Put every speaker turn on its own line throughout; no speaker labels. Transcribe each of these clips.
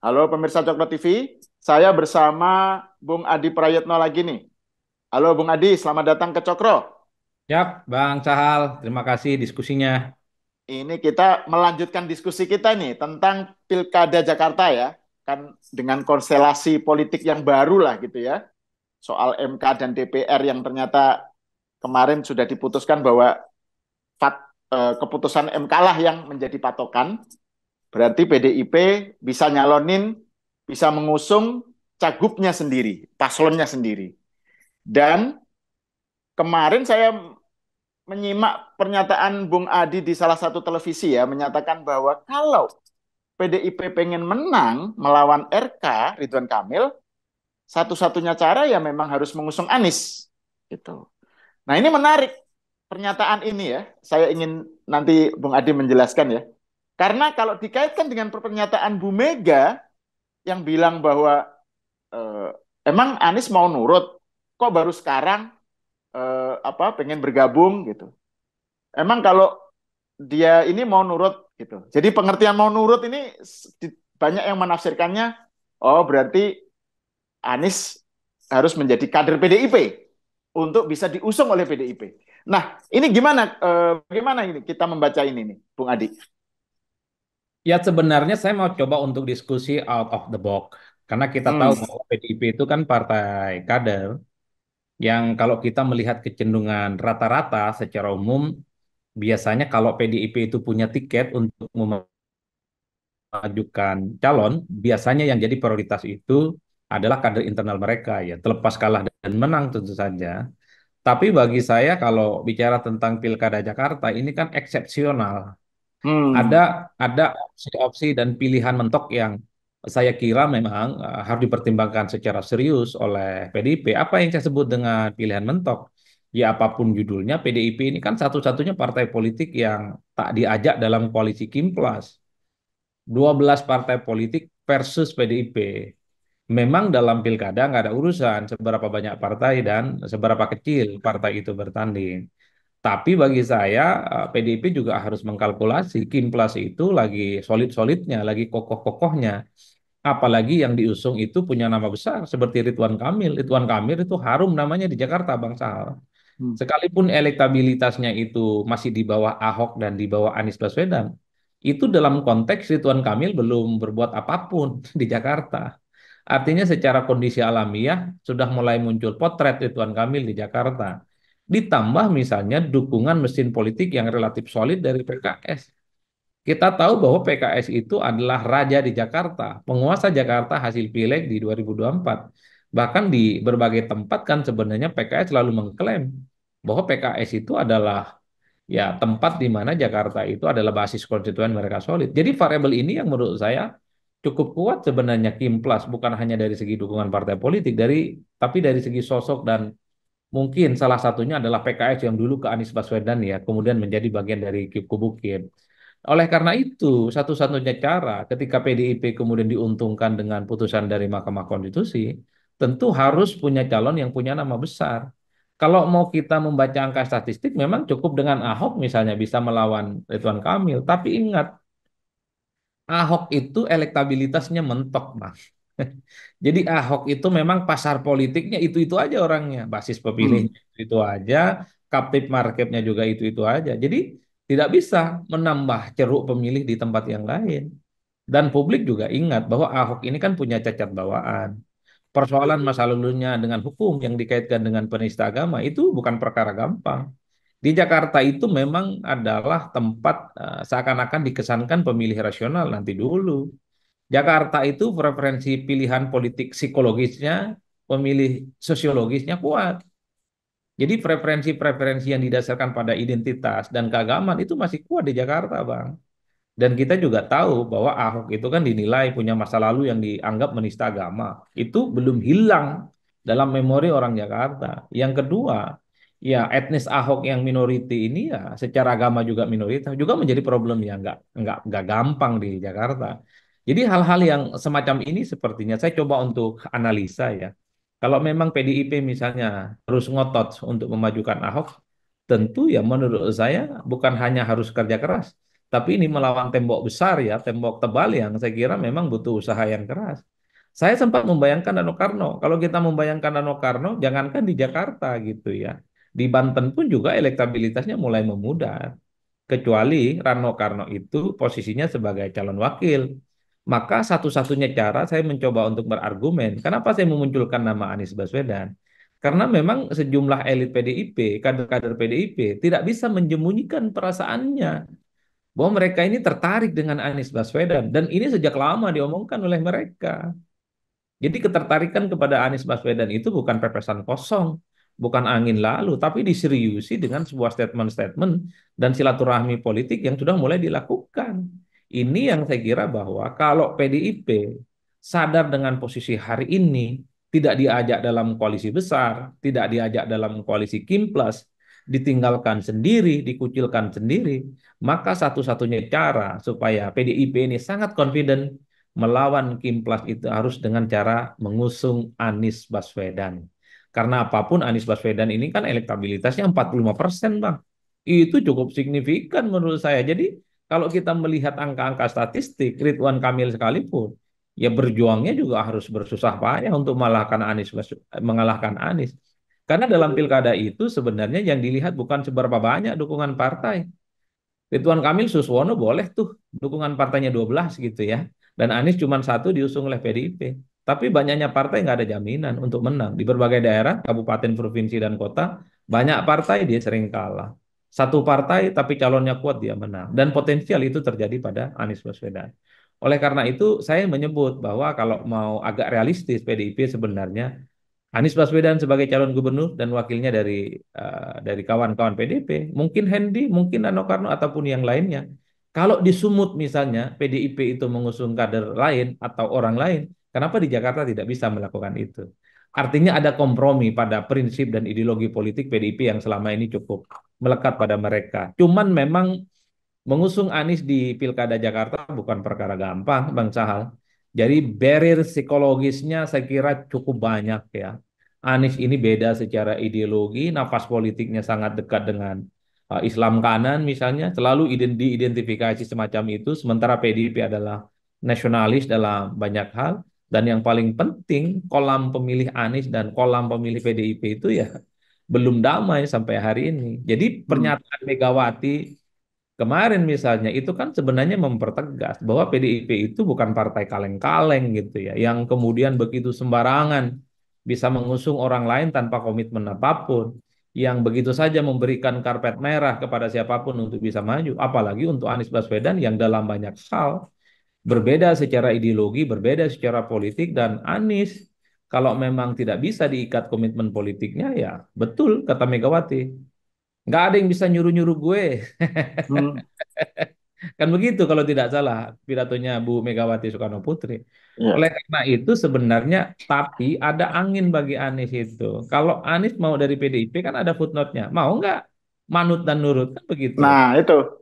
Halo pemirsa Coklat TV, saya bersama Bung Adi Prayetno lagi nih. Halo Bung Adi, selamat datang ke Cokro.
Yap, Bang Cahal, terima kasih diskusinya.
Ini kita melanjutkan diskusi kita nih tentang Pilkada Jakarta ya, kan dengan konstelasi politik yang baru lah gitu ya. Soal MK dan DPR yang ternyata kemarin sudah diputuskan bahwa fat, eh, keputusan MK lah yang menjadi patokan Berarti PDIP bisa nyalonin, bisa mengusung cagupnya sendiri, paslonnya sendiri. Dan kemarin saya menyimak pernyataan Bung Adi di salah satu televisi ya, menyatakan bahwa kalau PDIP pengen menang melawan RK Ridwan Kamil, satu-satunya cara ya memang harus mengusung Anies. Gitu. Nah ini menarik pernyataan ini ya. Saya ingin nanti Bung Adi menjelaskan ya karena kalau dikaitkan dengan pernyataan Bu Mega yang bilang bahwa eh, emang Anies mau nurut, kok baru sekarang eh, apa pengen bergabung gitu. Emang kalau dia ini mau nurut gitu. Jadi pengertian mau nurut ini banyak yang menafsirkannya, oh berarti Anies harus menjadi kader PDIP untuk bisa diusung oleh PDIP. Nah, ini gimana? Eh, bagaimana ini kita membaca ini nih, Bung Adi?
Ya sebenarnya saya mau coba untuk diskusi out of the box. Karena kita hmm. tahu bahwa PDIP itu kan partai kader yang kalau kita melihat kecenderungan rata-rata secara umum, biasanya kalau PDIP itu punya tiket untuk mengajukan calon, biasanya yang jadi prioritas itu adalah kader internal mereka ya, terlepas kalah dan menang tentu saja. Tapi bagi saya kalau bicara tentang Pilkada Jakarta ini kan eksepsional. Hmm. Ada ada opsi-opsi dan pilihan mentok yang saya kira memang eh, harus dipertimbangkan secara serius oleh PDIP. Apa yang saya sebut dengan pilihan mentok? Ya apapun judulnya, PDIP ini kan satu-satunya partai politik yang tak diajak dalam koalisi Kimplas. 12 partai politik versus PDIP. Memang dalam pilkada nggak ada urusan seberapa banyak partai dan seberapa kecil partai itu bertanding. Tapi bagi saya PDIP eh, juga harus mengkalkulasi Kimplas itu lagi solid-solidnya, lagi kokoh-kokohnya. Apalagi yang diusung itu punya nama besar seperti Ridwan Kamil. Ridwan Kamil itu harum namanya di Jakarta Bang Sahal. Hmm. Sekalipun elektabilitasnya itu masih di bawah Ahok dan di bawah Anies Baswedan, itu dalam konteks Ridwan Kamil belum berbuat apapun di Jakarta. Artinya secara kondisi alamiah sudah mulai muncul potret Ridwan Kamil di Jakarta Ditambah misalnya dukungan mesin politik yang relatif solid dari PKS. Kita tahu bahwa PKS itu adalah raja di Jakarta, penguasa Jakarta hasil pileg di 2024. Bahkan di berbagai tempat kan sebenarnya PKS selalu mengklaim bahwa PKS itu adalah ya tempat di mana Jakarta itu adalah basis konstituen mereka solid. Jadi variabel ini yang menurut saya cukup kuat sebenarnya plus bukan hanya dari segi dukungan partai politik dari tapi dari segi sosok dan Mungkin salah satunya adalah PKS yang dulu ke Anies Baswedan ya, kemudian menjadi bagian dari kubu Bukit. Oleh karena itu, satu-satunya cara ketika PDIP kemudian diuntungkan dengan putusan dari Mahkamah Konstitusi, tentu harus punya calon yang punya nama besar. Kalau mau kita membaca angka statistik, memang cukup dengan Ahok misalnya bisa melawan Ridwan Kamil. Tapi ingat, Ahok itu elektabilitasnya mentok, Mas. Jadi Ahok itu memang pasar politiknya itu-itu aja orangnya, basis pemilih hmm. itu, itu aja, captive marketnya juga itu-itu aja. Jadi tidak bisa menambah ceruk pemilih di tempat yang lain. Dan publik juga ingat bahwa Ahok ini kan punya cacat bawaan. Persoalan masa lalunya dengan hukum yang dikaitkan dengan penista agama itu bukan perkara gampang. Di Jakarta itu memang adalah tempat uh, seakan-akan dikesankan pemilih rasional nanti dulu Jakarta itu preferensi pilihan politik psikologisnya, pemilih sosiologisnya kuat. Jadi preferensi-preferensi yang didasarkan pada identitas dan keagamaan itu masih kuat di Jakarta, Bang. Dan kita juga tahu bahwa Ahok itu kan dinilai punya masa lalu yang dianggap menista agama. Itu belum hilang dalam memori orang Jakarta. Yang kedua, ya etnis Ahok yang minoriti ini ya secara agama juga minoritas juga menjadi problem yang nggak nggak nggak gampang di Jakarta. Jadi hal-hal yang semacam ini sepertinya saya coba untuk analisa ya. Kalau memang PDIP misalnya terus ngotot untuk memajukan Ahok, tentu ya menurut saya bukan hanya harus kerja keras, tapi ini melawan tembok besar ya, tembok tebal yang saya kira memang butuh usaha yang keras. Saya sempat membayangkan Danau Karno. Kalau kita membayangkan Danau Karno, jangankan di Jakarta gitu ya. Di Banten pun juga elektabilitasnya mulai memudar. Kecuali Rano Karno itu posisinya sebagai calon wakil maka satu-satunya cara saya mencoba untuk berargumen, kenapa saya memunculkan nama Anies Baswedan? Karena memang sejumlah elit PDIP, kader-kader PDIP tidak bisa menjemunyikan perasaannya bahwa mereka ini tertarik dengan Anies Baswedan dan ini sejak lama diomongkan oleh mereka. Jadi ketertarikan kepada Anies Baswedan itu bukan pepesan kosong, bukan angin lalu, tapi diseriusi dengan sebuah statement-statement dan silaturahmi politik yang sudah mulai dilakukan. Ini yang saya kira bahwa kalau PDIP sadar dengan posisi hari ini, tidak diajak dalam koalisi besar, tidak diajak dalam koalisi Kim Plus, ditinggalkan sendiri, dikucilkan sendiri, maka satu-satunya cara supaya PDIP ini sangat confident melawan Kim Plus itu harus dengan cara mengusung Anies Baswedan. Karena apapun Anies Baswedan ini kan elektabilitasnya 45 persen, Bang. Itu cukup signifikan menurut saya. Jadi kalau kita melihat angka-angka statistik, Ridwan Kamil sekalipun, ya berjuangnya juga harus bersusah payah untuk mengalahkan Anies. Mengalahkan Anies. Karena dalam pilkada itu sebenarnya yang dilihat bukan seberapa banyak dukungan partai. Ridwan Kamil Suswono boleh tuh dukungan partainya 12 gitu ya. Dan Anies cuma satu diusung oleh PDIP. Tapi banyaknya partai nggak ada jaminan untuk menang. Di berbagai daerah, kabupaten, provinsi, dan kota, banyak partai dia sering kalah. Satu partai tapi calonnya kuat dia menang. Dan potensial itu terjadi pada Anies Baswedan. Oleh karena itu saya menyebut bahwa kalau mau agak realistis PDIP sebenarnya Anies Baswedan sebagai calon gubernur dan wakilnya dari uh, dari kawan-kawan PDIP mungkin Hendy, mungkin Nano Karno ataupun yang lainnya. Kalau di Sumut misalnya PDIP itu mengusung kader lain atau orang lain, kenapa di Jakarta tidak bisa melakukan itu? Artinya ada kompromi pada prinsip dan ideologi politik PDIP yang selama ini cukup melekat pada mereka. Cuman memang mengusung Anies di Pilkada Jakarta bukan perkara gampang, Bang Sahal. Jadi barrier psikologisnya saya kira cukup banyak ya. Anies ini beda secara ideologi, nafas politiknya sangat dekat dengan eh, Islam kanan misalnya, selalu diidentifikasi semacam itu, sementara PDIP adalah nasionalis dalam banyak hal. Dan yang paling penting, kolam pemilih Anies dan kolam pemilih PDIP itu ya belum damai sampai hari ini. Jadi hmm. pernyataan Megawati kemarin misalnya itu kan sebenarnya mempertegas bahwa PDIP itu bukan partai kaleng-kaleng gitu ya, yang kemudian begitu sembarangan bisa mengusung orang lain tanpa komitmen apapun, yang begitu saja memberikan karpet merah kepada siapapun untuk bisa maju, apalagi untuk Anies Baswedan yang dalam banyak hal berbeda secara ideologi, berbeda secara politik dan Anies kalau memang tidak bisa diikat komitmen politiknya ya betul kata Megawati. Nggak ada yang bisa nyuruh-nyuruh gue. Hmm. kan begitu kalau tidak salah pidatonya Bu Megawati Soekarno Putri. Ya. Oleh karena itu sebenarnya tapi ada angin bagi Anies itu. Kalau Anies mau dari PDIP kan ada footnote-nya. Mau nggak manut dan nurut kan begitu. Nah, itu.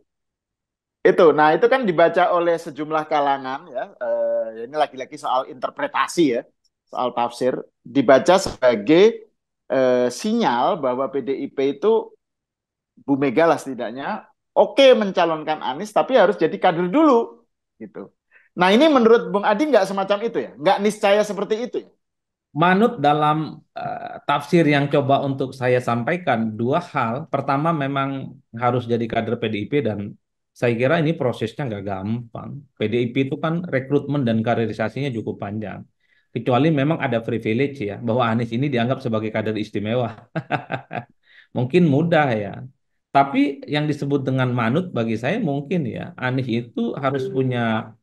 Itu, nah itu kan dibaca oleh sejumlah kalangan ya. uh, ini lagi-lagi soal interpretasi ya, soal tafsir. Dibaca sebagai uh, sinyal bahwa PDIP itu Bu Mega lah setidaknya oke okay mencalonkan Anies, tapi harus jadi kader dulu gitu. Nah ini menurut Bung
Adi nggak semacam itu ya, nggak niscaya seperti itu. Ya? Manut dalam uh, tafsir yang coba untuk saya sampaikan dua hal. Pertama memang harus jadi kader PDIP dan saya kira ini prosesnya nggak gampang. PDIP itu kan rekrutmen dan karirisasinya cukup panjang. Kecuali memang ada privilege ya, bahwa Anies ini dianggap sebagai kader istimewa. mungkin mudah ya. Tapi yang disebut dengan manut bagi saya mungkin ya, Anies itu harus punya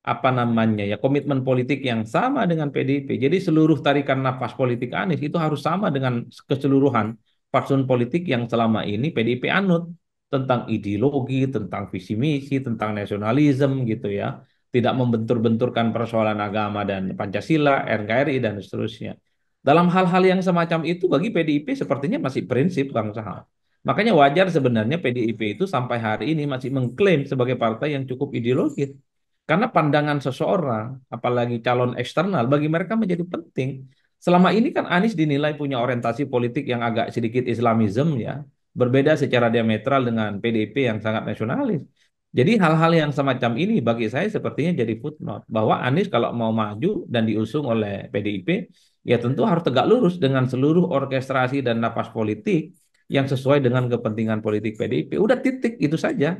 apa namanya ya komitmen politik yang sama dengan PDIP. Jadi seluruh tarikan nafas politik Anies itu harus sama dengan keseluruhan fatsun politik yang selama ini PDIP anut tentang ideologi, tentang visi misi, tentang nasionalisme gitu ya. Tidak membentur-benturkan persoalan agama dan Pancasila, NKRI dan seterusnya. Dalam hal-hal yang semacam itu bagi PDIP sepertinya masih prinsip Kang Sahal. Makanya wajar sebenarnya PDIP itu sampai hari ini masih mengklaim sebagai partai yang cukup ideologis. Karena pandangan seseorang, apalagi calon eksternal, bagi mereka menjadi penting. Selama ini kan Anies dinilai punya orientasi politik yang agak sedikit Islamism ya berbeda secara diametral dengan PDIP yang sangat nasionalis. Jadi hal-hal yang semacam ini bagi saya sepertinya jadi footnote bahwa Anies kalau mau maju dan diusung oleh PDIP ya tentu harus tegak lurus dengan seluruh orkestrasi dan napas politik yang sesuai dengan kepentingan politik PDIP. Udah titik itu saja.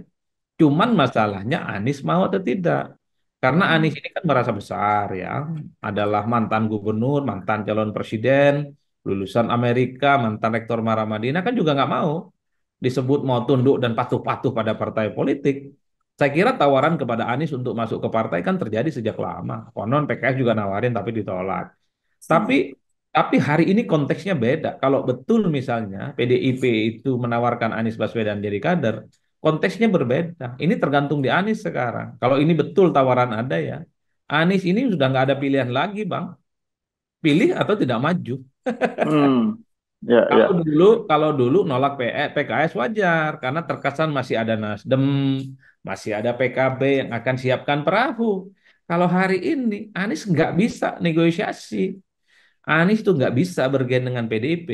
Cuman masalahnya Anies mau atau tidak. Karena Anies ini kan merasa besar ya, adalah mantan gubernur, mantan calon presiden, lulusan Amerika, mantan rektor Mara Madinah kan juga nggak mau disebut mau tunduk dan patuh-patuh pada partai politik. Saya kira tawaran kepada Anies untuk masuk ke partai kan terjadi sejak lama. Konon PKS juga nawarin tapi ditolak. Tapi tapi hari ini konteksnya beda. Kalau betul misalnya PDIP itu menawarkan Anies Baswedan jadi kader, konteksnya berbeda. Ini tergantung di Anies sekarang. Kalau ini betul tawaran ada ya, Anies ini sudah nggak ada pilihan lagi, Bang. Pilih atau tidak maju hmm. Ya, kalau ya. dulu kalau dulu nolak PKS eh, wajar karena terkesan masih ada Nasdem, masih ada PKB yang akan siapkan perahu. Kalau hari ini Anies nggak bisa negosiasi, Anies tuh nggak bisa bergen dengan PDIP,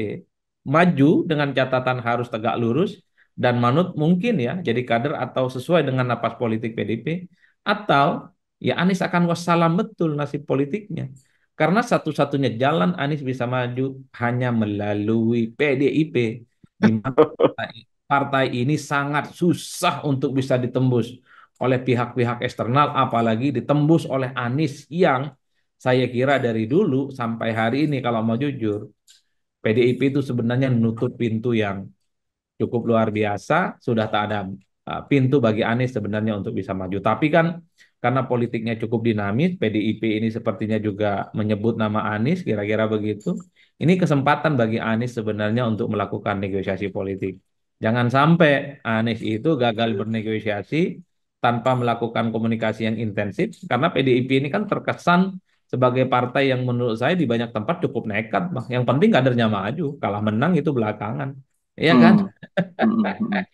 maju dengan catatan harus tegak lurus dan manut mungkin ya jadi kader atau sesuai dengan napas politik PDIP atau ya Anies akan wassalam betul nasib politiknya. Karena satu-satunya jalan Anies bisa maju hanya melalui PDIP. Di partai, partai ini sangat susah untuk bisa ditembus oleh pihak-pihak eksternal, apalagi ditembus oleh Anies yang saya kira dari dulu sampai hari ini kalau mau jujur, PDIP itu sebenarnya menutup pintu yang cukup luar biasa, sudah tak ada eh, pintu bagi Anies sebenarnya untuk bisa maju. Tapi kan karena politiknya cukup dinamis, PDIP ini sepertinya juga menyebut nama Anies, kira-kira begitu. Ini kesempatan bagi Anies sebenarnya untuk melakukan negosiasi politik. Jangan sampai Anies itu gagal iya. bernegosiasi tanpa melakukan komunikasi yang intensif, karena PDIP ini kan terkesan sebagai partai yang menurut saya di banyak tempat cukup nekat, Yang penting kadernya maju, kalah menang itu belakangan, iya kan? Hmm. hmm, hmm, hmm.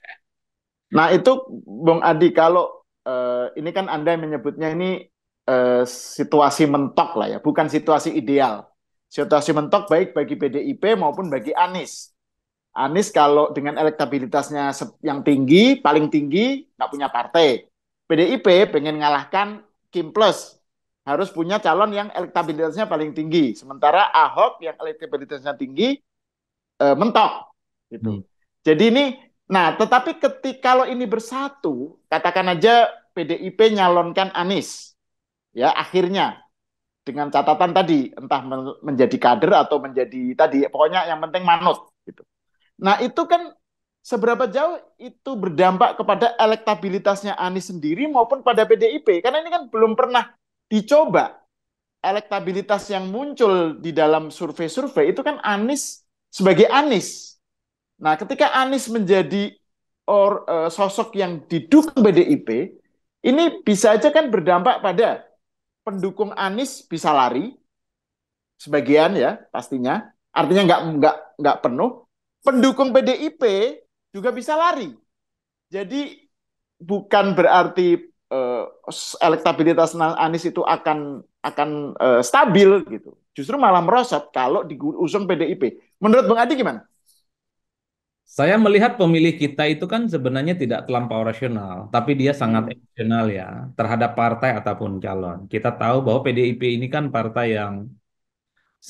nah itu Bung Adi kalau uh, ini kan Anda menyebutnya ini uh, situasi mentok lah ya, bukan situasi ideal. Situasi mentok baik bagi PDIP maupun bagi Anies. Anies kalau dengan elektabilitasnya yang tinggi, paling tinggi, nggak punya partai. PDIP pengen ngalahkan Kim Plus, harus punya calon yang elektabilitasnya paling tinggi. Sementara Ahok yang elektabilitasnya tinggi, e, mentok. Gitu. Hmm. Jadi ini Nah, tetapi ketika kalau ini bersatu, katakan aja PDIP nyalonkan Anies. Ya, akhirnya dengan catatan tadi entah menjadi kader atau menjadi tadi pokoknya yang penting manut gitu. Nah, itu kan seberapa jauh itu berdampak kepada elektabilitasnya Anies sendiri maupun pada PDIP karena ini kan belum pernah dicoba elektabilitas yang muncul di dalam survei-survei itu kan Anies sebagai Anies Nah, ketika Anies menjadi or, uh, sosok yang didukung PDIP, ini bisa aja kan berdampak pada pendukung Anies bisa lari, sebagian ya pastinya, artinya nggak nggak nggak penuh. Pendukung PDIP juga bisa lari. Jadi bukan berarti uh, elektabilitas Anies itu akan akan uh, stabil gitu. Justru malah merosot kalau diusung PDIP. Menurut Bang Adi gimana?
Saya melihat pemilih kita itu kan sebenarnya tidak terlampau rasional, tapi dia sangat hmm. emosional ya terhadap partai ataupun calon. Kita tahu bahwa PDIP ini kan partai yang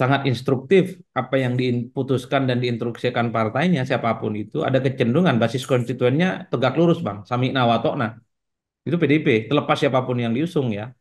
sangat instruktif apa yang diputuskan dan diinstruksikan partainya siapapun itu ada kecenderungan basis konstituennya tegak lurus bang sami nah itu PDIP terlepas siapapun yang diusung ya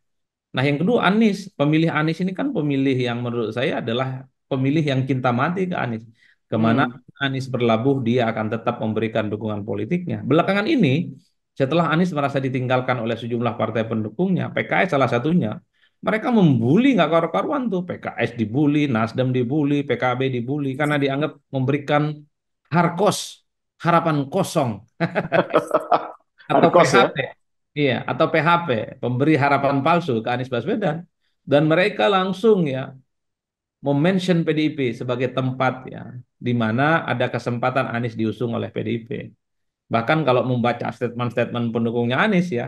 nah yang kedua Anies pemilih Anies ini kan pemilih yang menurut saya adalah pemilih yang cinta mati ke Anies Kemana hmm. Anies berlabuh, dia akan tetap memberikan dukungan politiknya. Belakangan ini, setelah Anies merasa ditinggalkan oleh sejumlah partai pendukungnya, PKS salah satunya, mereka membuli nggak karu-karuan tuh. PKS dibully, Nasdem dibully, PKB dibully, karena dianggap memberikan harkos, harapan kosong. atau harkos, PHP. Ya? Iya, atau PHP, pemberi harapan palsu ke Anies Baswedan. Dan mereka langsung ya mention PDIP sebagai tempat ya di mana ada kesempatan Anies diusung oleh PDIP. Bahkan kalau membaca statement-statement pendukungnya Anies ya,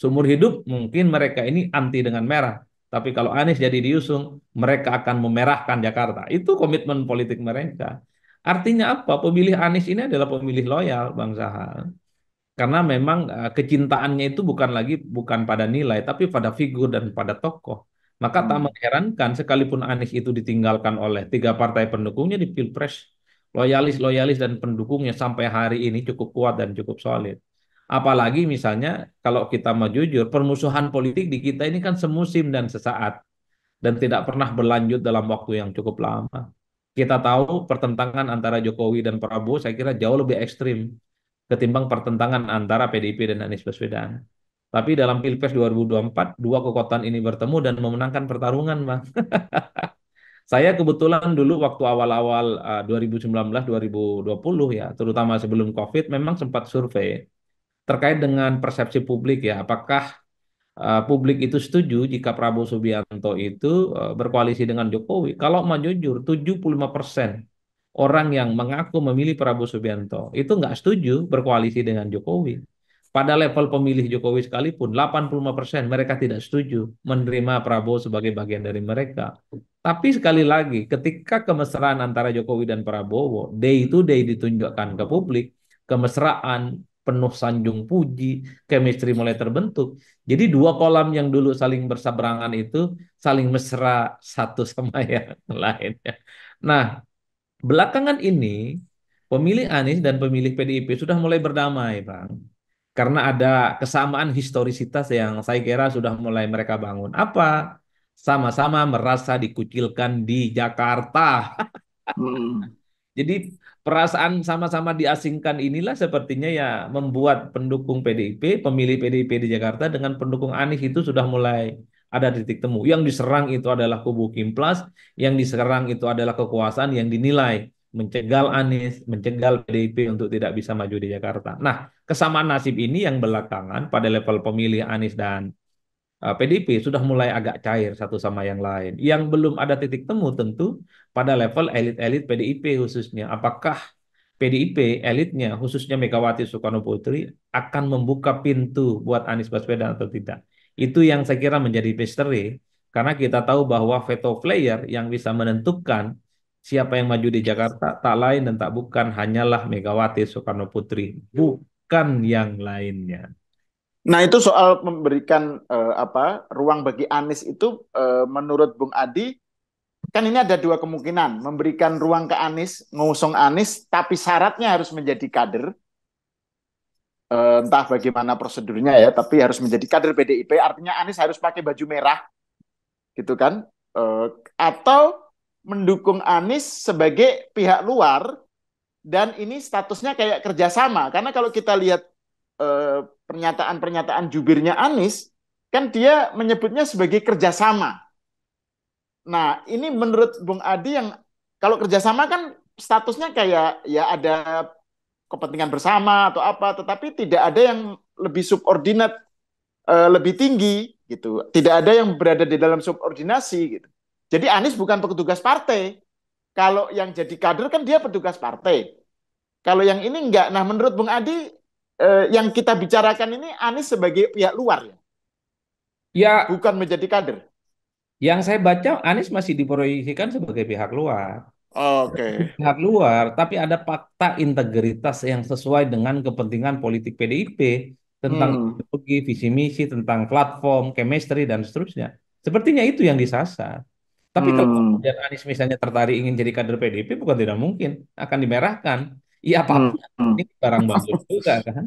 seumur hidup mungkin mereka ini anti dengan merah. Tapi kalau Anies jadi diusung, mereka akan memerahkan Jakarta. Itu komitmen politik mereka. Artinya apa? Pemilih Anies ini adalah pemilih loyal, Bang Zahal. Karena memang eh, kecintaannya itu bukan lagi bukan pada nilai, tapi pada figur dan pada tokoh maka tak hmm. mengherankan sekalipun Anies itu ditinggalkan oleh tiga partai pendukungnya di Pilpres, loyalis-loyalis dan pendukungnya sampai hari ini cukup kuat dan cukup solid. Apalagi misalnya kalau kita mau jujur, permusuhan politik di kita ini kan semusim dan sesaat dan tidak pernah berlanjut dalam waktu yang cukup lama. Kita tahu pertentangan antara Jokowi dan Prabowo saya kira jauh lebih ekstrim ketimbang pertentangan antara PDIP dan Anies Baswedan. Tapi dalam Pilpres 2024, dua kekuatan ini bertemu dan memenangkan pertarungan, Bang. Saya kebetulan dulu waktu awal-awal eh, uh, 2019-2020 ya, terutama sebelum COVID, memang sempat survei terkait dengan persepsi publik ya, apakah eh, publik itu setuju jika Prabowo Subianto itu eh, berkoalisi dengan Jokowi. Kalau mau jujur, 75% orang yang mengaku memilih Prabowo Subianto itu nggak setuju berkoalisi dengan Jokowi. Pada level pemilih Jokowi sekalipun 85% mereka tidak setuju menerima Prabowo sebagai bagian dari mereka. Tapi sekali lagi ketika kemesraan antara Jokowi dan Prabowo day itu day ditunjukkan ke publik, kemesraan penuh sanjung puji, chemistry mulai terbentuk. Jadi dua kolam yang dulu saling berseberangan itu saling mesra satu sama yang lainnya. Nah, belakangan ini pemilih Anies dan pemilih PDIP sudah mulai berdamai, Bang karena ada kesamaan historisitas yang saya kira sudah mulai mereka bangun. Apa? Sama-sama merasa dikucilkan di Jakarta. Hmm. Jadi perasaan sama-sama diasingkan inilah sepertinya ya membuat pendukung PDIP, pemilih PDIP di Jakarta dengan pendukung Anies itu sudah mulai ada titik temu. Yang diserang itu adalah kubu Kimplas, yang diserang itu adalah kekuasaan yang dinilai mencegal Anies, mencegal PDIP untuk tidak bisa maju di Jakarta. Nah, kesamaan nasib ini yang belakangan pada level pemilih Anies dan uh, eh, PDIP sudah mulai agak cair satu sama yang lain. Yang belum ada titik temu tentu pada level elit-elit PDIP khususnya. Apakah PDIP elitnya khususnya Megawati Soekarno Putri akan membuka pintu buat Anies Baswedan atau tidak? Itu yang saya kira menjadi misteri karena kita tahu bahwa veto player yang bisa menentukan siapa yang maju di Jakarta tak lain dan tak bukan hanyalah Megawati Soekarno Putri, bukan yang lainnya.
Nah itu soal memberikan uh, apa ruang bagi Anies itu uh, menurut Bung Adi kan ini ada dua kemungkinan memberikan ruang ke Anies mengusung Anies tapi syaratnya harus menjadi kader uh, entah bagaimana prosedurnya ya tapi harus menjadi kader PDIP artinya Anies harus pakai baju merah gitu kan uh, atau mendukung Anies sebagai pihak luar dan ini statusnya kayak kerjasama karena kalau kita lihat pernyataan eh, pernyataan-pernyataan jubirnya Anies kan dia menyebutnya sebagai kerjasama. Nah ini menurut Bung Adi yang kalau kerjasama kan statusnya kayak ya ada kepentingan bersama atau apa, tetapi tidak ada yang lebih subordinat eh, lebih tinggi gitu, tidak ada yang berada di dalam subordinasi gitu. Jadi Anies bukan petugas partai. Kalau yang jadi kader kan dia petugas partai. Kalau yang ini enggak. Nah menurut Bung Adi, eh, yang kita bicarakan ini Anies sebagai pihak luar ya?
Ya. Bukan menjadi kader. Yang saya baca Anies masih diproyeksikan sebagai pihak luar. Oke. Okay. Pihak luar, tapi ada fakta integritas yang sesuai dengan kepentingan politik PDIP tentang hmm. visi misi, tentang platform, chemistry dan seterusnya. Sepertinya itu yang disasar. Tapi kalau hmm. kemudian Anies misalnya tertarik ingin jadi kader PDIP, bukan tidak mungkin akan dimerahkan. Iya apapun hmm, hmm. ini barang bagus juga kan.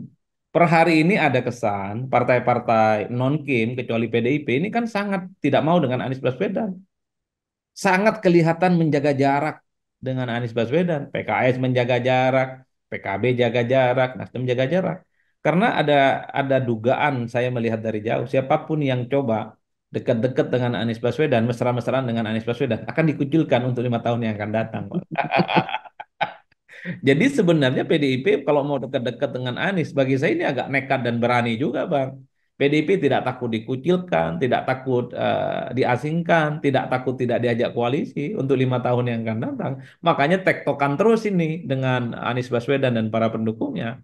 Per hari ini ada kesan partai-partai non Kim kecuali PDIP ini kan sangat tidak mau dengan Anies Baswedan. Sangat kelihatan menjaga jarak dengan Anies Baswedan. PKS menjaga jarak, PKB jaga jarak, Nasdem jaga jarak. Karena ada ada dugaan saya melihat dari jauh siapapun yang coba dekat-dekat dengan Anies Baswedan, mesra-mesraan dengan Anies Baswedan akan dikucilkan untuk lima tahun yang akan datang. Jadi sebenarnya PDIP kalau mau dekat-dekat dengan Anies, bagi saya ini agak nekat dan berani juga, Bang. PDIP tidak takut dikucilkan, tidak takut uh, diasingkan, tidak takut tidak diajak koalisi untuk lima tahun yang akan datang. Makanya tektokan terus ini dengan Anies Baswedan dan para pendukungnya.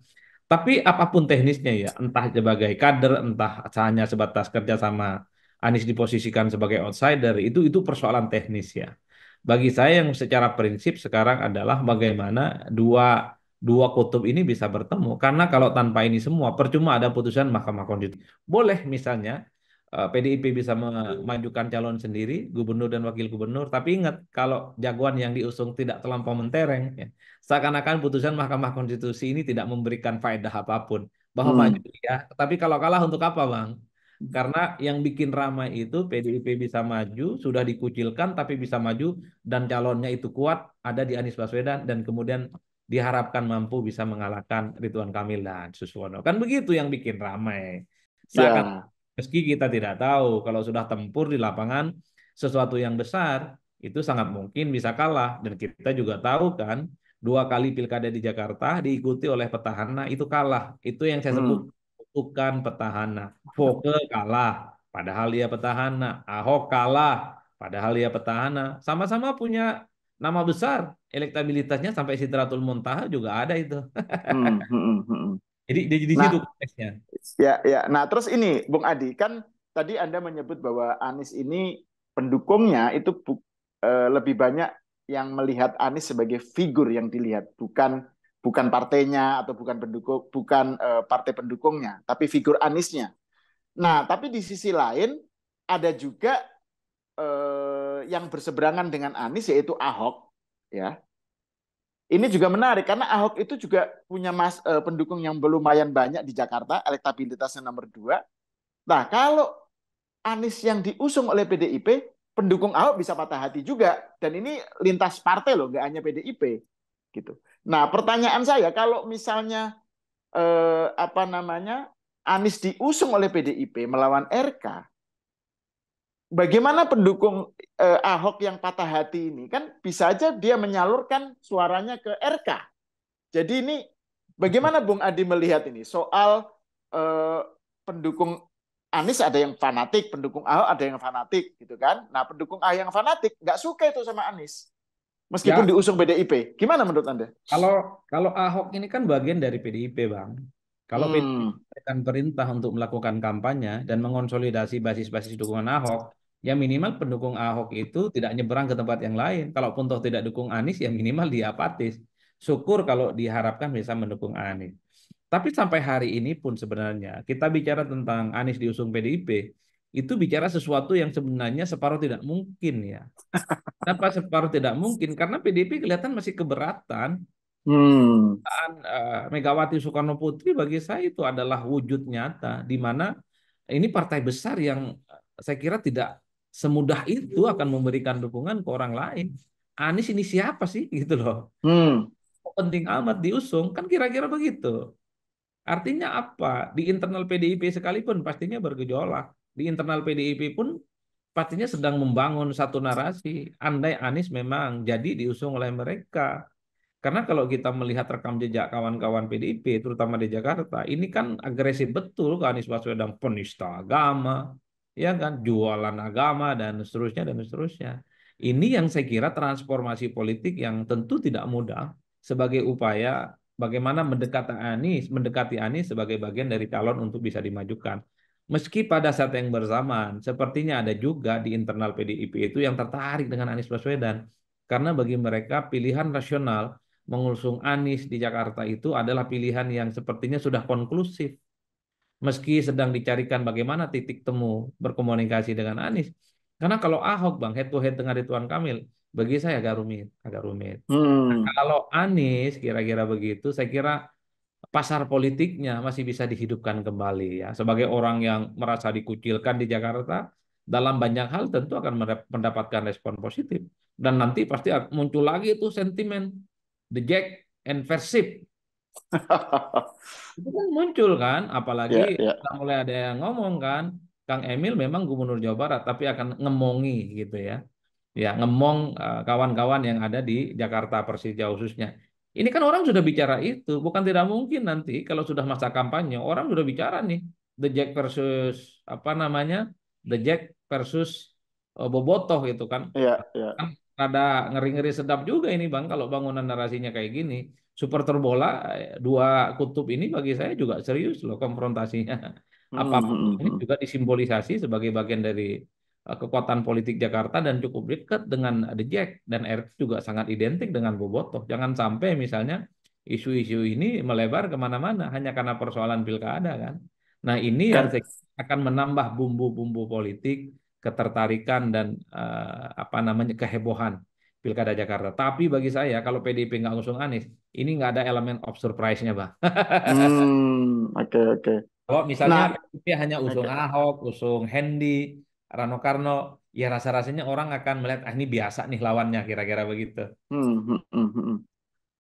Tapi apapun teknisnya ya, entah sebagai kader, entah hanya sebatas kerja kerjasama Anies diposisikan sebagai outsider itu itu persoalan teknis ya. Bagi saya yang secara prinsip sekarang adalah bagaimana dua dua kutub ini bisa bertemu karena kalau tanpa ini semua percuma ada putusan Mahkamah Konstitusi. Boleh misalnya PDIP eh, bisa memajukan calon sendiri, gubernur dan wakil gubernur. Tapi ingat, kalau jagoan yang diusung tidak terlampau mentereng, ya, seakan-akan putusan Mahkamah Konstitusi ini tidak memberikan faedah apapun. Bahwa hmm. maju ya, tapi kalau kalah untuk apa bang? Karena yang bikin ramai itu PDIP bisa maju, sudah dikucilkan tapi bisa maju dan calonnya itu kuat ada di Anies Baswedan dan kemudian diharapkan mampu bisa mengalahkan Ridwan Kamil dan Suswono. Kan begitu yang bikin ramai. Ya. Seakan meski kita tidak tahu kalau sudah tempur di lapangan sesuatu yang besar itu sangat mungkin bisa kalah dan kita juga tahu kan dua kali pilkada di Jakarta diikuti oleh petahana itu kalah. Itu yang saya hmm. sebut hmm bukan petahana. Foke kalah, padahal dia petahana. Ahok kalah, padahal dia petahana. Sama-sama punya nama besar, elektabilitasnya sampai Sidratul Muntaha juga ada itu. Hmm, hmm, hmm, Jadi di nah, situ konteksnya.
Ya, ya. Nah, terus ini Bung Adi kan tadi Anda menyebut bahwa Anies ini pendukungnya itu eh, lebih banyak yang melihat Anies sebagai figur yang dilihat, bukan bukan partainya atau bukan pendukung bukan uh, partai pendukungnya tapi figur Aniesnya. Nah, tapi di sisi lain ada juga uh, yang berseberangan dengan Anies yaitu Ahok ya. Ini juga menarik karena Ahok itu juga punya mas uh, pendukung yang lumayan banyak di Jakarta, elektabilitasnya nomor dua. Nah, kalau Anies yang diusung oleh PDIP, pendukung Ahok bisa patah hati juga dan ini lintas partai loh, nggak hanya PDIP gitu. Nah, pertanyaan saya kalau misalnya eh, apa namanya Anies diusung oleh PDIP melawan RK, bagaimana pendukung eh, Ahok yang patah hati ini kan bisa aja dia menyalurkan suaranya ke RK. Jadi ini bagaimana Bung Adi melihat ini soal eh, pendukung Anies ada yang fanatik, pendukung Ahok ada yang fanatik gitu kan. Nah pendukung Ahok yang fanatik nggak suka itu sama Anies meskipun ya. diusung PDIP.
Gimana menurut Anda? Kalau kalau Ahok ini kan bagian dari PDIP, Bang. Kalau hmm. PDIP akan perintah untuk melakukan kampanye dan mengonsolidasi basis-basis dukungan Ahok, ya minimal pendukung Ahok itu tidak nyeberang ke tempat yang lain. Kalaupun toh tidak dukung Anies, ya minimal dia apatis. Syukur kalau diharapkan bisa mendukung Anies. Tapi sampai hari ini pun sebenarnya kita bicara tentang Anies diusung PDIP, itu bicara sesuatu yang sebenarnya separuh tidak mungkin ya. Kenapa separuh tidak mungkin? Karena PDP kelihatan masih keberatan. Hmm. Eh, Megawati Soekarno Putri bagi saya itu adalah wujud nyata di mana ini partai besar yang eh, saya kira tidak semudah itu akan memberikan dukungan ke orang lain. Anies ini siapa sih gitu loh? Hmm. Penting amat diusung kan kira-kira begitu. Artinya apa? Di internal PDIP sekalipun pastinya bergejolak di internal PDIP pun pastinya sedang membangun satu narasi. Andai Anies memang jadi diusung oleh mereka. Karena kalau kita melihat rekam jejak kawan-kawan PDIP, terutama di Jakarta, ini kan agresif betul ke Anies Baswedan, penista agama, ya kan, jualan agama, dan seterusnya, dan seterusnya. Ini yang saya kira transformasi politik yang tentu tidak mudah sebagai upaya bagaimana mendekati Anies, mendekati Anies sebagai bagian dari calon untuk bisa dimajukan. Meski pada saat yang bersamaan, sepertinya ada juga di internal PDIP itu yang tertarik dengan Anies Baswedan. Karena bagi mereka pilihan rasional mengusung Anies di Jakarta itu adalah pilihan yang sepertinya sudah konklusif. Meski sedang dicarikan bagaimana titik temu berkomunikasi dengan Anies. Karena kalau Ahok Bang, head to head dengan Ridwan Kamil, bagi saya agak rumit, agak rumit. Hmm. Nah, kalau Anies kira-kira begitu, saya kira pasar politiknya masih bisa dihidupkan kembali ya. Sebagai orang yang merasa dikucilkan di Jakarta dalam banyak hal tentu akan mendapatkan respon positif dan nanti pasti muncul lagi itu sentimen the jack and versip itu kan muncul kan apalagi yeah, yeah. Ya. mulai ada yang ngomong kan Kang Emil memang gubernur Jawa Barat tapi akan ngemongi gitu ya. Ya, ngemong eh, kawan-kawan yang ada di Jakarta Persija khususnya ini kan orang sudah bicara itu, bukan tidak mungkin nanti kalau sudah masa kampanye orang sudah bicara nih the Jack versus apa namanya the Jack versus uh, Bobotoh itu kan. Iya, iya. Kan ada ngeri-ngeri sedap juga ini bang kalau bangunan narasinya kayak gini. super terbola eh, dua kutub ini bagi saya juga serius loh konfrontasinya. Hmm, hmm, apa hmm. ini hmm. juga disimbolisasi sebagai bagian dari Eh, kekuatan politik Jakarta dan cukup dekat dengan The Jack dan Erick juga sangat identik dengan Bobotoh. Jangan sampai misalnya isu-isu ini melebar kemana-mana hanya karena persoalan pilkada kan. Nah ini yang kan- akan menambah bumbu-bumbu politik, ketertarikan dan uh, apa namanya kehebohan pilkada Jakarta. Tapi bagi saya kalau PDIP nggak ngusung Anies, ini nggak ada elemen of surprise-nya, bah.
hmm, oke okay, oke. Okay.
Kalau misalnya nah, hanya usung okay. Ahok, usung Hendy, Rano Karno, ya rasa-rasanya orang akan melihat ah ini biasa nih lawannya kira-kira begitu.
Hmm, hmm, hmm. hmm.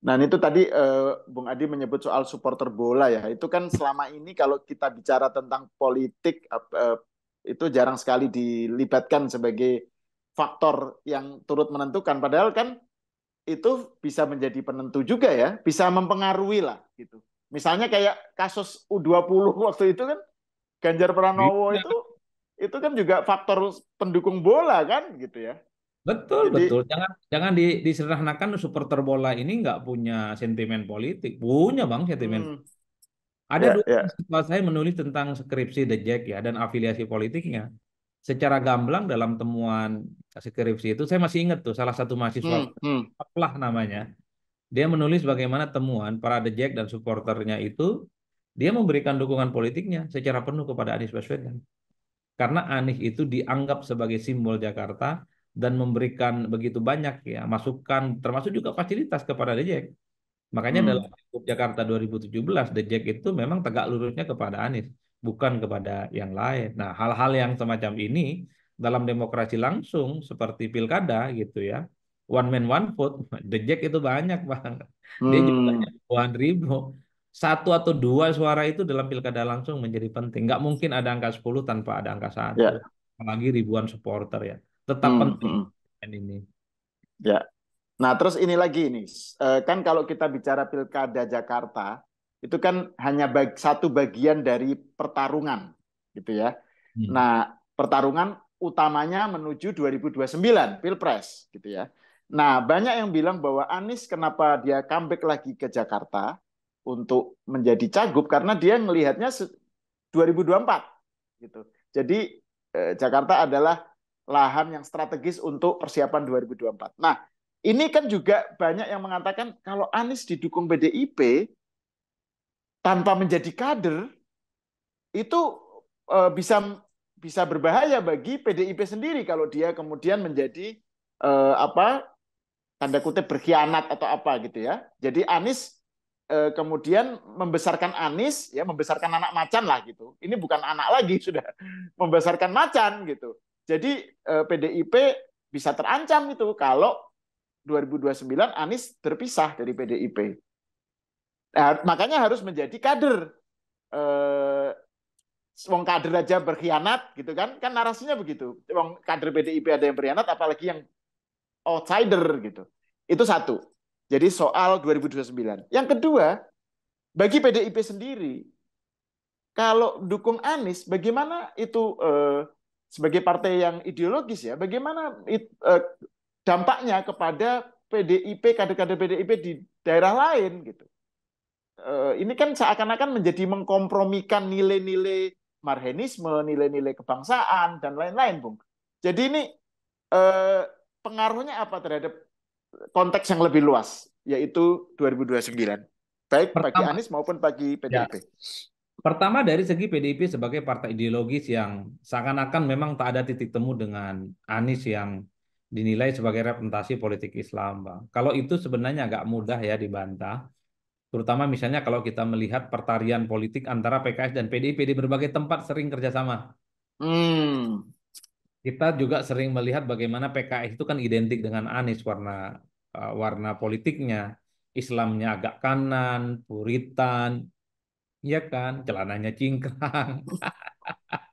Nah itu tadi eh, Bung Adi menyebut soal supporter bola ya. Itu kan selama ini kalau kita bicara tentang politik eh, itu jarang sekali dilibatkan sebagai faktor yang turut menentukan. Padahal kan itu bisa menjadi penentu juga ya, bisa mempengaruhi lah gitu. Misalnya kayak kasus U20 waktu itu kan Ganjar Pranowo iya. itu itu kan juga faktor pendukung bola kan gitu ya.
Betul, Jadi, betul. Jangan jangan di, diserahkan supporter bola ini nggak punya sentimen politik. Punya Bang sentimen. Hmm. Ada yeah, dua yeah. setelah saya menulis tentang skripsi The Jack ya dan afiliasi politiknya. Secara gamblang dalam temuan skripsi itu saya masih ingat tuh salah satu mahasiswa hmm, hmm. lah namanya. Dia menulis bagaimana temuan para The Jack dan supporternya itu dia memberikan dukungan politiknya secara penuh kepada Anies Baswedan karena Anies itu dianggap sebagai simbol Jakarta dan memberikan begitu banyak ya masukan termasuk juga fasilitas kepada Dejek. Makanya hmm. dalam Pilgub Jakarta 2017 Dejek itu memang tegak lurusnya kepada Anies, bukan kepada yang lain. Nah, hal-hal yang semacam ini dalam demokrasi langsung seperti pilkada gitu ya. One man one vote, Dejek itu banyak banget. Dia juga jumlahnya hmm. puluhan ribu satu atau dua suara itu dalam pilkada langsung menjadi penting. Nggak mungkin ada angka 10 tanpa ada angka satu. Ya. Apalagi ribuan supporter ya. Tetap hmm, penting hmm. ini. Ya.
Nah terus ini lagi ini, eh, kan kalau kita bicara pilkada Jakarta, itu kan hanya bag, satu bagian dari pertarungan gitu ya. Hmm. Nah pertarungan utamanya menuju 2029 pilpres gitu ya. Nah banyak yang bilang bahwa Anies kenapa dia comeback lagi ke Jakarta untuk menjadi cagup karena dia melihatnya 2024 gitu. Jadi eh, Jakarta adalah lahan yang strategis untuk persiapan 2024. Nah, ini kan juga banyak yang mengatakan kalau Anies didukung PDIP tanpa menjadi kader itu eh, bisa bisa berbahaya bagi PDIP sendiri kalau dia kemudian menjadi eh, apa tanda kutip berkhianat atau apa gitu ya. Jadi Anies Eh, kemudian membesarkan Anis ya membesarkan anak macan lah gitu ini bukan anak lagi sudah membesarkan macan gitu jadi PDIP eh, bisa terancam itu kalau 2029 Anis terpisah dari PDIP nah, makanya harus menjadi kader eh, wong kader aja berkhianat gitu kan kan narasinya begitu wong kader PDIP ada yang berkhianat apalagi yang outsider gitu itu satu jadi soal 2029. Yang kedua, bagi PDIP sendiri, kalau dukung Anies, bagaimana itu eh, sebagai partai yang ideologis ya, bagaimana it, eh, dampaknya kepada PDIP, kader-kader PDIP di daerah lain gitu. Eh, ini kan seakan-akan menjadi mengkompromikan nilai-nilai marhenisme, nilai-nilai kebangsaan dan lain-lain, Bung. Jadi ini eh, pengaruhnya apa terhadap konteks yang lebih luas, yaitu 2029. Baik Pertama, bagi Anies maupun bagi PDIP. Ya.
Pertama dari segi PDIP sebagai partai ideologis yang seakan-akan memang tak ada titik temu dengan Anies yang dinilai sebagai representasi politik Islam. Bang. Kalau itu sebenarnya agak mudah ya dibantah. Terutama misalnya kalau kita melihat pertarian politik antara PKS dan PDIP di berbagai tempat sering kerjasama.
Hmm
kita juga sering melihat bagaimana PKS itu kan identik dengan Anies warna uh, warna politiknya, Islamnya agak kanan, puritan, ya kan, celananya cingkrang.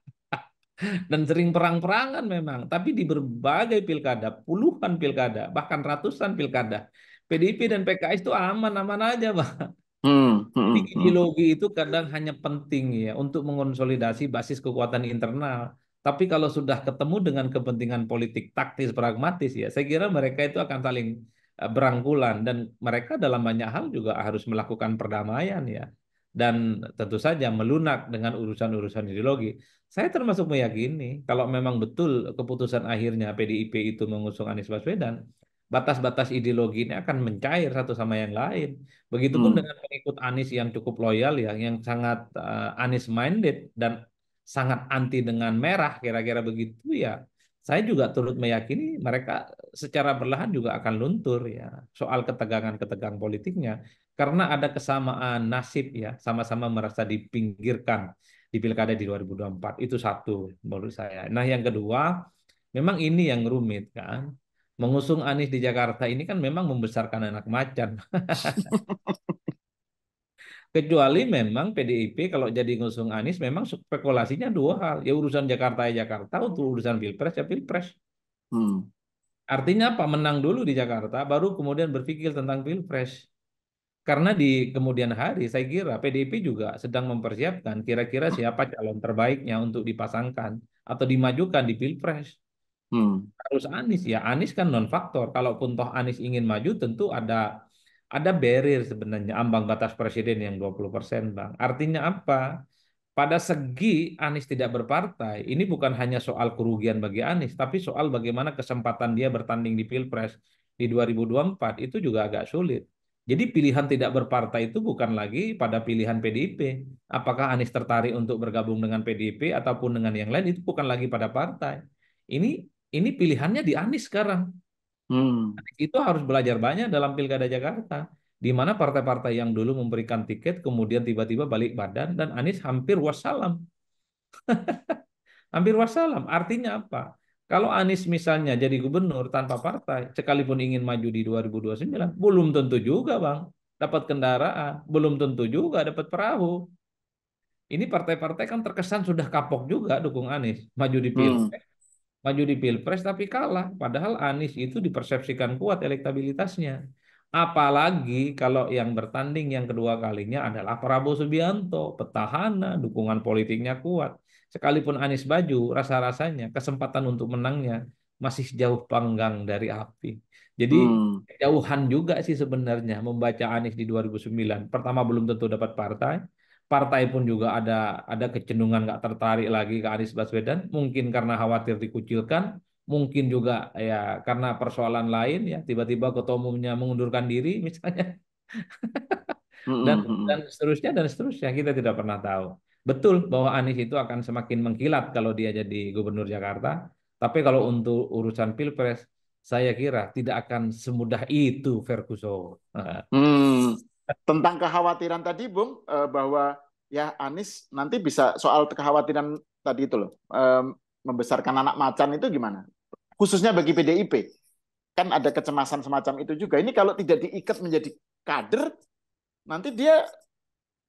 Dan sering perang-perangan memang, tapi di berbagai pilkada, puluhan pilkada, bahkan ratusan pilkada, PDIP dan PKS itu aman-aman aja, Pak. Hmm, hmm, hmm, ideologi itu kadang hanya penting ya untuk mengonsolidasi basis kekuatan internal tapi kalau sudah ketemu dengan kepentingan politik taktis pragmatis ya, saya kira mereka itu akan saling eh, berangkulan dan mereka dalam banyak hal juga harus melakukan perdamaian ya. Dan tentu saja melunak dengan urusan-urusan ideologi. Saya termasuk meyakini kalau memang betul keputusan akhirnya PDIP itu mengusung Anies Baswedan, batas-batas ideologi ini akan mencair satu sama yang lain. Begitupun hmm. dengan pengikut Anies yang cukup loyal ya, yang sangat uh, eh, Anies minded dan sangat anti dengan merah kira-kira begitu ya saya juga turut meyakini mereka secara perlahan juga akan luntur ya soal ketegangan-ketegangan politiknya karena ada kesamaan nasib ya sama-sama merasa dipinggirkan di pilkada di 2024 itu satu menurut saya. Nah yang kedua memang ini yang rumit kan mengusung Anies di Jakarta ini kan memang membesarkan anak macan. Kecuali memang PDIP kalau jadi ngusung Anies memang spekulasinya dua hal. Ya urusan Jakarta ya Jakarta, untuk urusan Pilpres ya Pilpres. Hmm. Artinya apa? Menang dulu di Jakarta, baru kemudian berpikir tentang Pilpres. Karena di kemudian hari saya kira PDIP juga sedang mempersiapkan kira-kira siapa calon terbaiknya untuk dipasangkan atau dimajukan di Pilpres. Hmm. Harus Anies ya, Anies kan non faktor. Kalaupun toh Anies ingin maju tentu ada ada barrier sebenarnya ambang batas presiden yang 20%, Bang. Artinya apa? Pada segi Anies tidak berpartai, ini bukan hanya soal kerugian bagi Anies, tapi soal bagaimana kesempatan dia bertanding di Pilpres di 2024 itu juga agak sulit. Jadi pilihan tidak berpartai itu bukan lagi pada pilihan PDIP. Apakah Anies tertarik untuk bergabung dengan PDIP ataupun dengan yang lain itu bukan lagi pada partai. Ini ini pilihannya di Anies sekarang Hmm. Itu harus belajar banyak dalam pilkada Jakarta, di mana partai-partai yang dulu memberikan tiket kemudian tiba-tiba balik badan dan Anies hampir wassalam. hampir wassalam. Artinya apa? Kalau Anies misalnya jadi gubernur tanpa partai, sekalipun ingin maju di 2029, belum tentu juga bang dapat kendaraan, belum tentu juga dapat perahu. Ini partai-partai kan terkesan sudah kapok juga dukung Anies maju di hmm. pilpres. Hmm maju di pilpres tapi kalah. Padahal Anies itu dipersepsikan kuat elektabilitasnya. Apalagi kalau yang bertanding yang kedua kalinya adalah Prabowo Subianto, petahana, dukungan politiknya kuat. Sekalipun Anies baju, rasa-rasanya kesempatan untuk menangnya masih jauh panggang dari api. Jadi hmm. jauhan juga sih sebenarnya membaca Anies di 2009. Pertama belum tentu dapat partai, partai pun juga ada ada kecenderungan nggak tertarik lagi ke Anies Baswedan, mungkin karena khawatir dikucilkan, mungkin juga ya karena persoalan lain ya tiba-tiba ketua umumnya mengundurkan diri misalnya. dan dan seterusnya dan seterusnya kita tidak pernah tahu. Betul bahwa Anies itu akan semakin mengkilat kalau dia jadi gubernur Jakarta, tapi kalau untuk urusan Pilpres saya kira tidak akan semudah itu Ferguson. Hmm.
Tentang kekhawatiran tadi, Bung, eh, bahwa ya Anis nanti bisa soal kekhawatiran tadi itu loh, membesarkan anak macan itu gimana? Khususnya bagi PDIP, kan ada kecemasan semacam itu juga. Ini kalau tidak diikat menjadi kader, nanti dia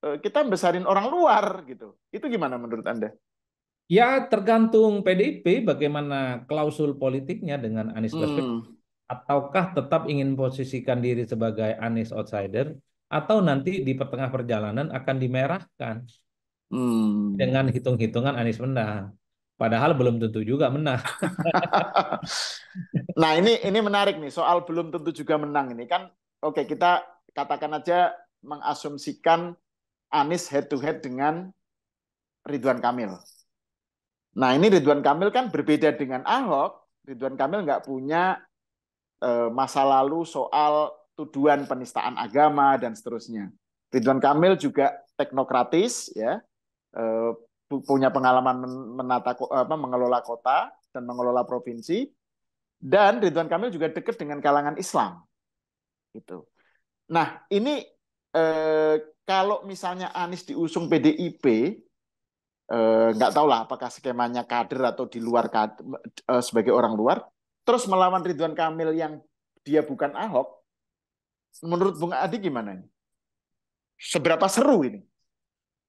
eh, kita besarin orang luar gitu.
Itu gimana menurut Anda? Ya tergantung PDIP bagaimana klausul politiknya dengan Anies Baswedan. Hmm. Ataukah tetap ingin posisikan diri sebagai Anies outsider atau nanti di pertengah perjalanan akan dimerahkan
hmm.
dengan hitung-hitungan Anies menang. Padahal belum tentu juga menang.
nah ini ini menarik nih soal belum tentu juga menang ini kan. Oke okay, kita katakan aja mengasumsikan Anies head to head dengan Ridwan Kamil. Nah ini Ridwan Kamil kan berbeda dengan Ahok. Ridwan Kamil nggak punya uh, masa lalu soal tuduhan penistaan agama dan seterusnya. Ridwan Kamil juga teknokratis ya eh, punya pengalaman menata apa mengelola kota dan mengelola provinsi dan Ridwan Kamil juga dekat dengan kalangan Islam gitu. Nah ini eh, kalau misalnya Anies diusung PDIP eh, tahu lah apakah skemanya kader atau di luar kader, eh, sebagai orang luar terus melawan Ridwan Kamil yang dia bukan Ahok Menurut Bung Adi gimana ini? Seberapa seru ini?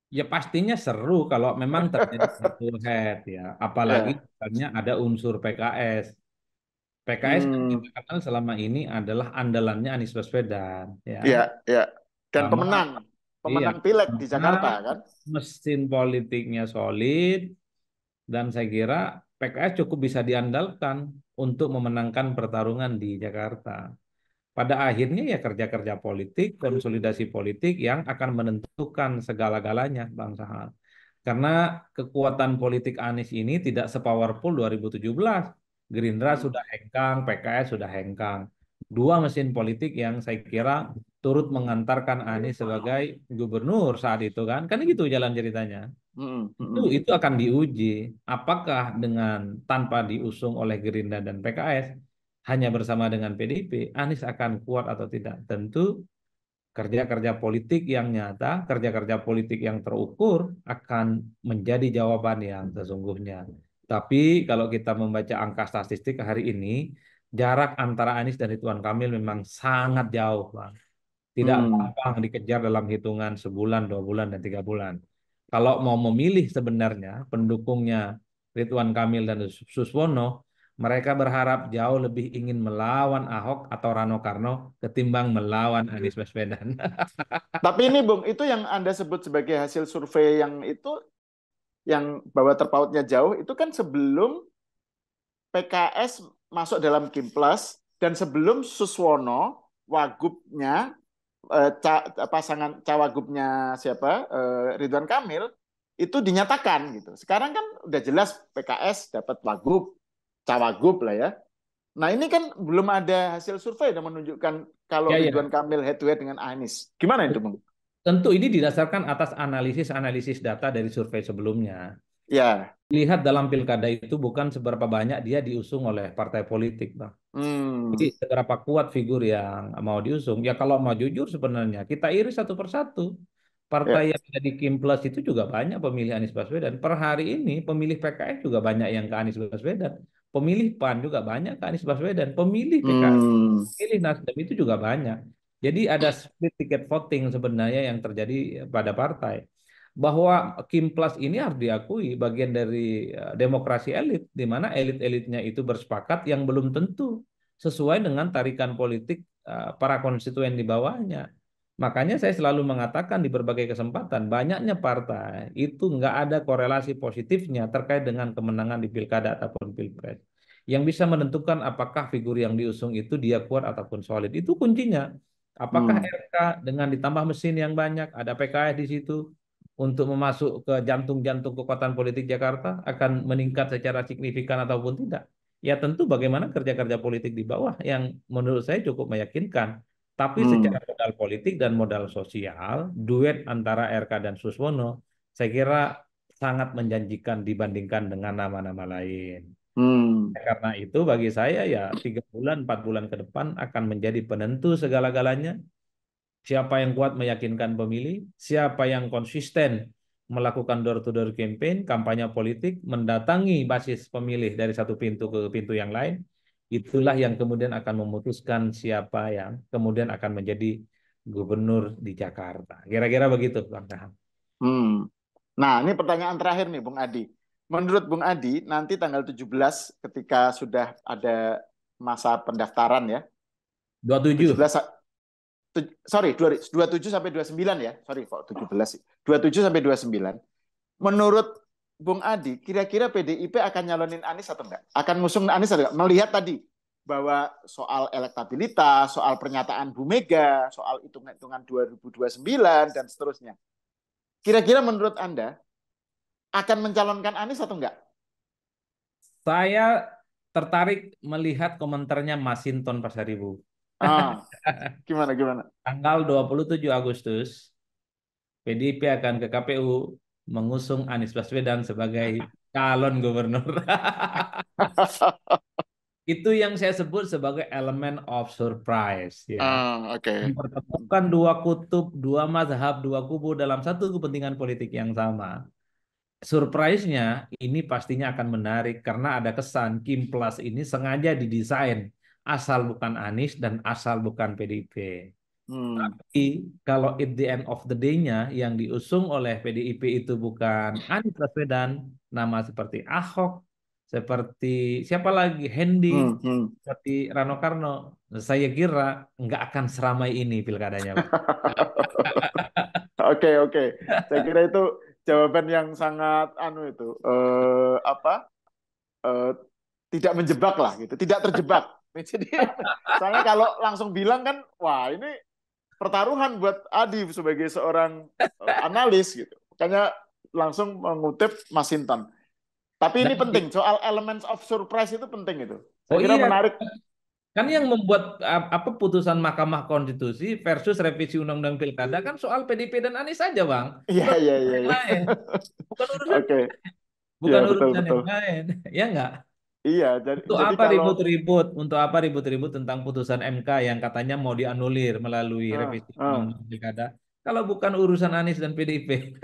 Ya pastinya seru kalau memang terjadi satu head ya. Apalagi yeah. ada unsur PKS. PKS hmm. yang kita kenal selama ini adalah andalannya Anies Baswedan. Ya, Iya. yeah. Dan sama, pemenang, iya, pemenang iya, pileg di Jakarta kan. Mesin politiknya solid dan saya kira PKS cukup bisa diandalkan untuk memenangkan pertarungan di Jakarta pada akhirnya ya kerja-kerja politik, hmm. konsolidasi politik yang akan menentukan segala-galanya Bang Sahal. Karena kekuatan politik Anies ini tidak sepowerful 2017. Gerindra hmm. sudah hengkang, PKS sudah hengkang. Dua mesin politik yang saya kira turut mengantarkan Anies sebagai gubernur saat itu kan. Kan gitu jalan ceritanya. Hmm, itu itu akan diuji apakah dengan tanpa diusung oleh Gerindra dan PKS hanya bersama dengan PDIP, Anies akan kuat atau tidak tentu kerja-kerja politik yang nyata, kerja-kerja politik yang terukur akan menjadi jawaban yang sesungguhnya. Tapi kalau kita membaca angka statistik hari ini, jarak antara Anies dan Ridwan Kamil memang sangat jauh, Bang. Tidak hmm. dikejar dalam hitungan sebulan, dua bulan, dan tiga bulan. Kalau mau memilih sebenarnya pendukungnya Ridwan Kamil dan Suswono, mereka berharap jauh lebih ingin melawan Ahok atau Rano Karno ketimbang melawan iya. Anies Baswedan.
Tapi ini Bung, itu yang Anda sebut sebagai hasil survei yang itu yang bahwa terpautnya jauh itu kan sebelum PKS masuk dalam Kim Plus dan sebelum Suswono wagubnya eh, pasangan cawagubnya siapa eh, Ridwan Kamil itu dinyatakan gitu. Sekarang kan udah jelas PKS dapat wagub cawagup lah ya. Nah ini kan belum ada hasil survei yang menunjukkan kalau ya, ya. Ridwan ya. Kamil head to head
dengan Anies. Gimana itu, Bung? Tentu ini didasarkan atas analisis-analisis data dari survei sebelumnya. Ya. Lihat dalam pilkada itu bukan seberapa banyak dia diusung oleh partai politik, bang. Hmm. Jadi seberapa kuat figur yang mau diusung. Ya kalau mau jujur sebenarnya kita iris satu persatu. Partai ya. yang jadi Kim Plus itu juga banyak pemilih Anies Baswedan. Per hari ini pemilih PKS juga banyak yang ke Anies Baswedan. Pemilih PAN juga banyak ke Anies Baswedan, pemilih PKS, hmm. pemilih Nasdem itu juga banyak. Jadi ada split ticket voting sebenarnya yang terjadi pada partai. Bahwa Kim Plus ini harus diakui bagian dari e, demokrasi elit, di mana elit-elitnya itu bersepakat yang belum tentu sesuai dengan tarikan politik e, para konstituen di bawahnya. Makanya saya selalu mengatakan di berbagai kesempatan, banyaknya partai itu nggak ada korelasi positifnya terkait dengan kemenangan di pilkada ataupun pilpres. Yang bisa menentukan apakah figur yang diusung itu dia kuat ataupun solid. Itu kuncinya. Apakah hmm. RK dengan ditambah mesin yang banyak, ada PKS di situ, untuk memasuk ke jantung-jantung kekuatan politik Jakarta akan meningkat secara signifikan ataupun tidak. Ya tentu bagaimana kerja-kerja politik di bawah yang menurut saya cukup meyakinkan tapi hmm. secara modal politik dan modal sosial, duet antara RK dan Suswono, saya kira sangat menjanjikan dibandingkan dengan nama-nama lain. Hmm. Ya, karena itu bagi saya ya tiga bulan, empat bulan ke depan akan menjadi penentu segala-galanya. Siapa yang kuat meyakinkan pemilih, siapa yang konsisten melakukan door-to-door -door campaign, kampanye politik, mendatangi basis pemilih dari satu pintu ke pintu yang lain, itulah yang kemudian akan memutuskan siapa yang kemudian akan menjadi gubernur di Jakarta. Kira-kira begitu, Bang Saham. Hmm.
Nah, ini pertanyaan terakhir nih, Bung Adi. Menurut Bung Adi, nanti tanggal 17 ketika sudah ada masa pendaftaran ya. 27. 17, sorry, 27 sampai 29 ya. Sorry, kok 17 sih. 27 sampai 29. Menurut Bung Adi, kira-kira PDIP akan nyalonin Anies atau enggak? Akan ngusung Anies atau enggak? Melihat tadi bahwa soal elektabilitas, soal pernyataan Bu Mega, soal hitung-hitungan 2029 dan seterusnya. Kira-kira menurut Anda akan mencalonkan Anies atau enggak?
Saya tertarik melihat komentarnya Masinton Pak Saribu. Ah, gimana gimana? Tanggal 27 Agustus PDIP akan ke KPU mengusung Anies Baswedan sebagai calon gubernur. Itu yang saya sebut sebagai elemen of surprise. Ya. Uh, ah, okay. Mempertemukan dua kutub, dua mazhab, dua kubu dalam satu kepentingan politik yang sama. Surprise-nya ini pastinya akan menarik karena ada kesan Kim Plus ini sengaja didesain asal bukan Anies dan asal bukan PDIP. Hmm. Tapi kalau at the end of the day-nya yang diusung oleh PDIP itu bukan Anies Baswedan, nama seperti Ahok, seperti siapa lagi Hendy, hmm, hmm. seperti Rano Karno, saya kira nggak akan seramai ini pilkadanya.
Oke oke, okay, okay. saya kira itu jawaban yang sangat anu itu uh, apa uh, tidak menjebak lah gitu, tidak terjebak. Jadi soalnya kalau langsung bilang kan, wah ini pertaruhan buat Adi sebagai seorang eh, analis gitu. Makanya langsung mengutip Mas Sinton. Tapi ini nah, penting, soal elements of surprise itu penting itu. Oh, Saya oh kira iya. menarik.
Kan yang membuat apa putusan Mahkamah Konstitusi versus revisi Undang-Undang Pilkada kan soal PDP dan Anies saja, Bang.
Iya, iya, iya. iya. Bukan urusan. Oke. Okay. Bukan ya, urusan betul, yang betul.
lain. Ya enggak?
Iya, jadi untuk jadi apa ribut
ribut-ribut? Untuk apa ribut-ribut tentang putusan MK yang katanya mau dianulir melalui ah, revisi ah. pilkada? Kalau bukan urusan Anies dan PDIP.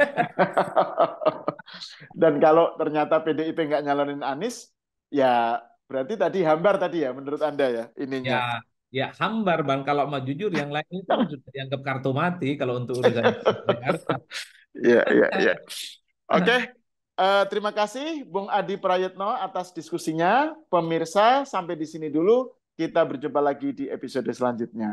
dan kalau ternyata PDIP nggak nyalonin Anies, ya berarti tadi hambar
tadi ya menurut Anda ya ininya. Ya, ya hambar Bang kalau mau jujur yang lain itu sudah dianggap kartu mati kalau untuk urusan. Iya, iya, iya. Oke.
Uh, terima kasih Bung Adi Prayetno atas diskusinya. Pemirsa, sampai di sini dulu. Kita berjumpa lagi di episode selanjutnya.